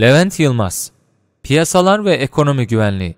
Levent Yılmaz Piyasalar ve Ekonomi Güvenliği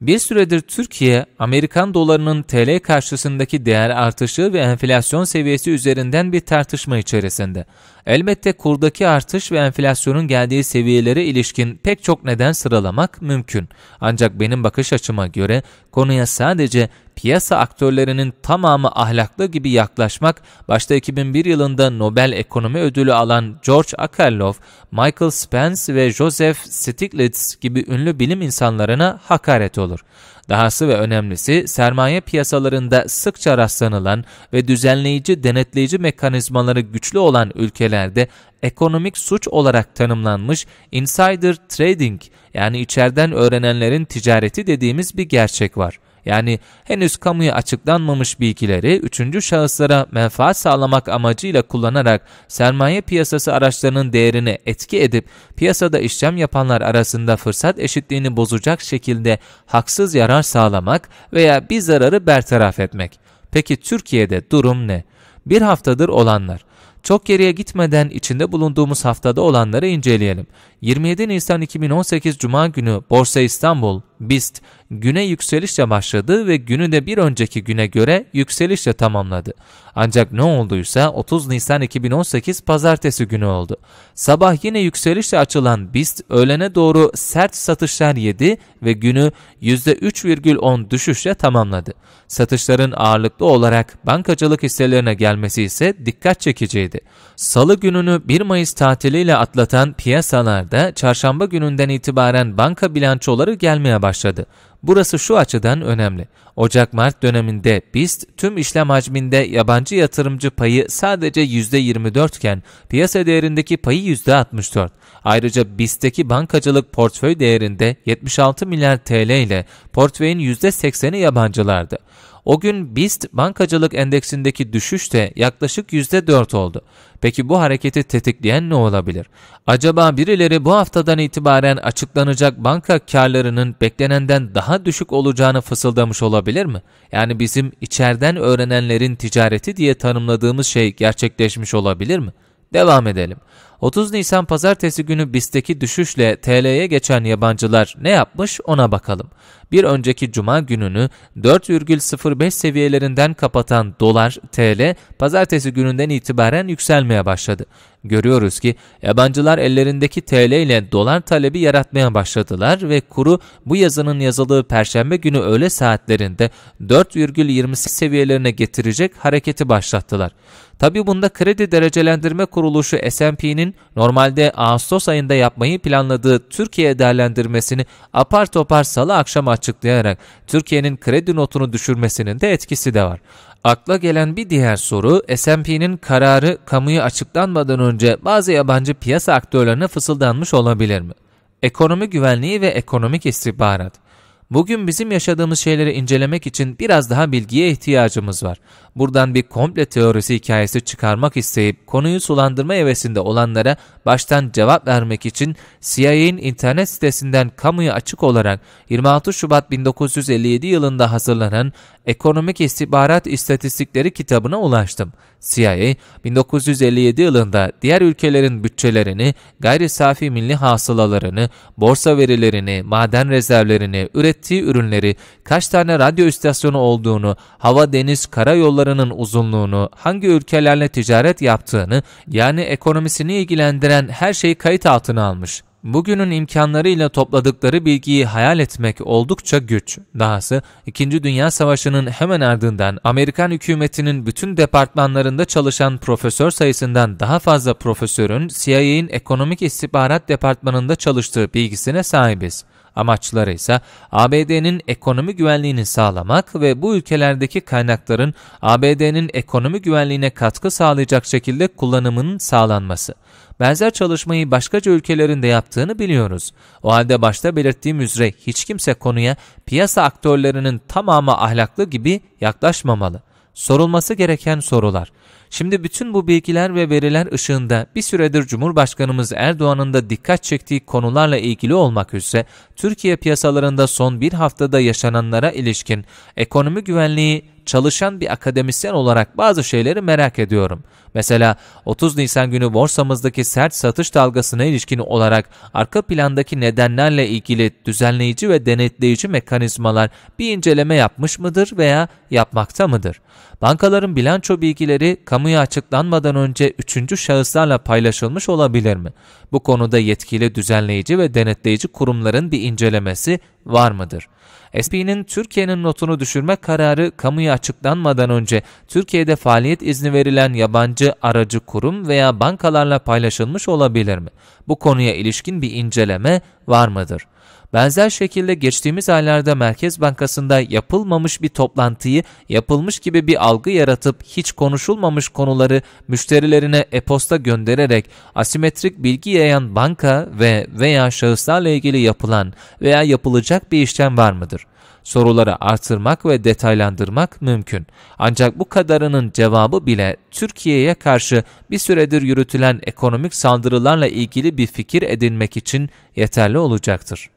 Bir süredir Türkiye, Amerikan dolarının TL karşısındaki değer artışı ve enflasyon seviyesi üzerinden bir tartışma içerisinde. Elbette kurdaki artış ve enflasyonun geldiği seviyelere ilişkin pek çok neden sıralamak mümkün. Ancak benim bakış açıma göre konuya sadece piyasa aktörlerinin tamamı ahlaklı gibi yaklaşmak, başta 2001 yılında Nobel Ekonomi Ödülü alan George Akerlof, Michael Spence ve Joseph Stiglitz gibi ünlü bilim insanlarına hakaret olur. Dahası ve önemlisi sermaye piyasalarında sıkça rastlanılan ve düzenleyici denetleyici mekanizmaları güçlü olan ülkelerde ekonomik suç olarak tanımlanmış insider trading yani içeriden öğrenenlerin ticareti dediğimiz bir gerçek var yani henüz kamuya açıklanmamış bilgileri üçüncü şahıslara menfaat sağlamak amacıyla kullanarak sermaye piyasası araçlarının değerini etki edip piyasada işlem yapanlar arasında fırsat eşitliğini bozacak şekilde haksız yarar sağlamak veya bir zararı bertaraf etmek. Peki Türkiye'de durum ne? Bir haftadır olanlar. Çok geriye gitmeden içinde bulunduğumuz haftada olanları inceleyelim. 27 Nisan 2018 Cuma günü Borsa İstanbul BIST güne yükselişle başladı ve günü de bir önceki güne göre yükselişle tamamladı. Ancak ne olduysa 30 Nisan 2018 pazartesi günü oldu. Sabah yine yükselişle açılan BIST öğlene doğru sert satışlar yedi ve günü %3,10 düşüşle tamamladı. Satışların ağırlıklı olarak bankacılık hisselerine gelmesi ise dikkat çekiciydi. Salı gününü 1 Mayıs tatiliyle atlatan piyasalarda çarşamba gününden itibaren banka bilançoları gelmeye başladı başladı. Burası şu açıdan önemli. Ocak-Mart döneminde BIST tüm işlem hacminde yabancı yatırımcı payı sadece %24 iken piyasa değerindeki payı %64. Ayrıca BIST'teki bankacılık portföy değerinde 76 milyar TL ile portföyün %80'i yabancılardı. O gün BIST bankacılık endeksindeki düşüş de yaklaşık %4 oldu. Peki bu hareketi tetikleyen ne olabilir? Acaba birileri bu haftadan itibaren açıklanacak banka karlarının beklenenden daha düşük olacağını fısıldamış olabilir mi? Yani bizim içeriden öğrenenlerin ticareti diye tanımladığımız şey gerçekleşmiş olabilir mi? Devam edelim. 30 Nisan pazartesi günü BIST'teki düşüşle TL'ye geçen yabancılar ne yapmış ona bakalım. Bir önceki cuma gününü 4,05 seviyelerinden kapatan dolar TL pazartesi gününden itibaren yükselmeye başladı. Görüyoruz ki yabancılar ellerindeki TL ile dolar talebi yaratmaya başladılar ve kuru bu yazının yazıldığı perşembe günü öğle saatlerinde 4,28 seviyelerine getirecek hareketi başlattılar. Tabi bunda kredi derecelendirme kuruluşu S&P'nin Çin'in normalde Ağustos ayında yapmayı planladığı Türkiye değerlendirmesini apar topar salı akşam açıklayarak Türkiye'nin kredi notunu düşürmesinin de etkisi de var. Akla gelen bir diğer soru S&P'nin kararı kamuya açıklanmadan önce bazı yabancı piyasa aktörlerine fısıldanmış olabilir mi? Ekonomi güvenliği ve ekonomik istihbarat. Bugün bizim yaşadığımız şeyleri incelemek için biraz daha bilgiye ihtiyacımız var buradan bir komple teorisi hikayesi çıkarmak isteyip konuyu sulandırma hevesinde olanlara baştan cevap vermek için CIA'in internet sitesinden kamuya açık olarak 26 Şubat 1957 yılında hazırlanan Ekonomik İstihbarat İstatistikleri kitabına ulaştım. CIA, 1957 yılında diğer ülkelerin bütçelerini, gayri safi milli hasılalarını, borsa verilerini, maden rezervlerini, ürettiği ürünleri, kaç tane radyo istasyonu olduğunu, hava, deniz, karayolları yollarının uzunluğunu, hangi ülkelerle ticaret yaptığını, yani ekonomisini ilgilendiren her şeyi kayıt altına almış. Bugünün imkanlarıyla topladıkları bilgiyi hayal etmek oldukça güç. Dahası 2. Dünya Savaşı'nın hemen ardından Amerikan hükümetinin bütün departmanlarında çalışan profesör sayısından daha fazla profesörün CIA'in ekonomik istihbarat departmanında çalıştığı bilgisine sahibiz. Amaçları ise ABD'nin ekonomi güvenliğini sağlamak ve bu ülkelerdeki kaynakların ABD'nin ekonomi güvenliğine katkı sağlayacak şekilde kullanımının sağlanması. Benzer çalışmayı başkaca ülkelerin de yaptığını biliyoruz. O halde başta belirttiğim üzere hiç kimse konuya piyasa aktörlerinin tamamı ahlaklı gibi yaklaşmamalı sorulması gereken sorular. Şimdi bütün bu bilgiler ve veriler ışığında bir süredir Cumhurbaşkanımız Erdoğan'ın da dikkat çektiği konularla ilgili olmak üzere Türkiye piyasalarında son bir haftada yaşananlara ilişkin ekonomi güvenliği çalışan bir akademisyen olarak bazı şeyleri merak ediyorum. Mesela 30 Nisan günü borsamızdaki sert satış dalgasına ilişkin olarak arka plandaki nedenlerle ilgili düzenleyici ve denetleyici mekanizmalar bir inceleme yapmış mıdır veya yapmakta mıdır? Bankaların bilanço bilgileri kamuya açıklanmadan önce üçüncü şahıslarla paylaşılmış olabilir mi? Bu konuda yetkili düzenleyici ve denetleyici kurumların bir incelemesi var mıdır? SP'nin Türkiye'nin notunu düşürme kararı kamuya açıklanmadan önce Türkiye'de faaliyet izni verilen yabancı aracı kurum veya bankalarla paylaşılmış olabilir mi? Bu konuya ilişkin bir inceleme var mıdır? Benzer şekilde geçtiğimiz aylarda Merkez Bankası'nda yapılmamış bir toplantıyı yapılmış gibi bir algı yaratıp hiç konuşulmamış konuları müşterilerine e-posta göndererek asimetrik bilgi yayan banka ve veya şahıslarla ilgili yapılan veya yapılacak bir işlem var mıdır? soruları artırmak ve detaylandırmak mümkün. Ancak bu kadarının cevabı bile Türkiye'ye karşı bir süredir yürütülen ekonomik saldırılarla ilgili bir fikir edinmek için yeterli olacaktır.